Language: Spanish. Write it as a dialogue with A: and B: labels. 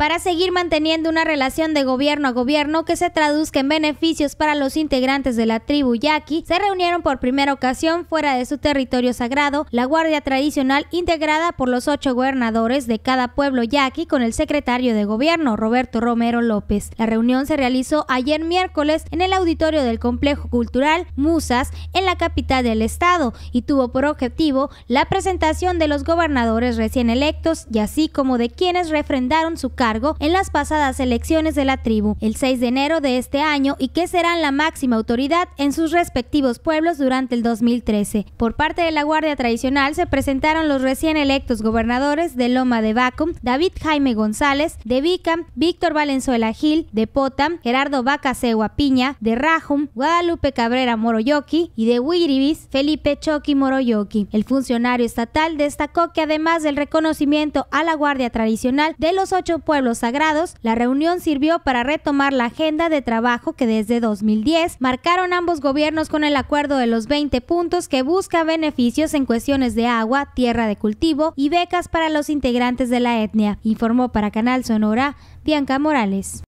A: para seguir manteniendo una relación de gobierno a gobierno que se traduzca en beneficios para los integrantes de la tribu Yaqui, se reunieron por primera ocasión fuera de su territorio sagrado la Guardia Tradicional integrada por los ocho gobernadores de cada pueblo Yaqui con el secretario de gobierno Roberto Romero López. La reunión se realizó ayer miércoles en el auditorio del Complejo Cultural Musas en la capital del estado y tuvo por objetivo la presentación de los gobernadores recién electos y así como de quienes refrendaron su cargo en las pasadas elecciones de la tribu el 6 de enero de este año y que serán la máxima autoridad en sus respectivos pueblos durante el 2013. Por parte de la Guardia Tradicional se presentaron los recién electos gobernadores de Loma de vacum David Jaime González, de Vicam, Víctor Valenzuela Gil, de Potam, Gerardo sewa Piña, de Rajum, Guadalupe Cabrera Moroyoki y de Wiribis, Felipe Choqui Moroyoki. El funcionario estatal destacó que además del reconocimiento a la Guardia Tradicional de los ocho pueblos los sagrados, la reunión sirvió para retomar la agenda de trabajo que desde 2010 marcaron ambos gobiernos con el acuerdo de los 20 puntos que busca beneficios en cuestiones de agua, tierra de cultivo y becas para los integrantes de la etnia, informó para Canal Sonora Bianca Morales.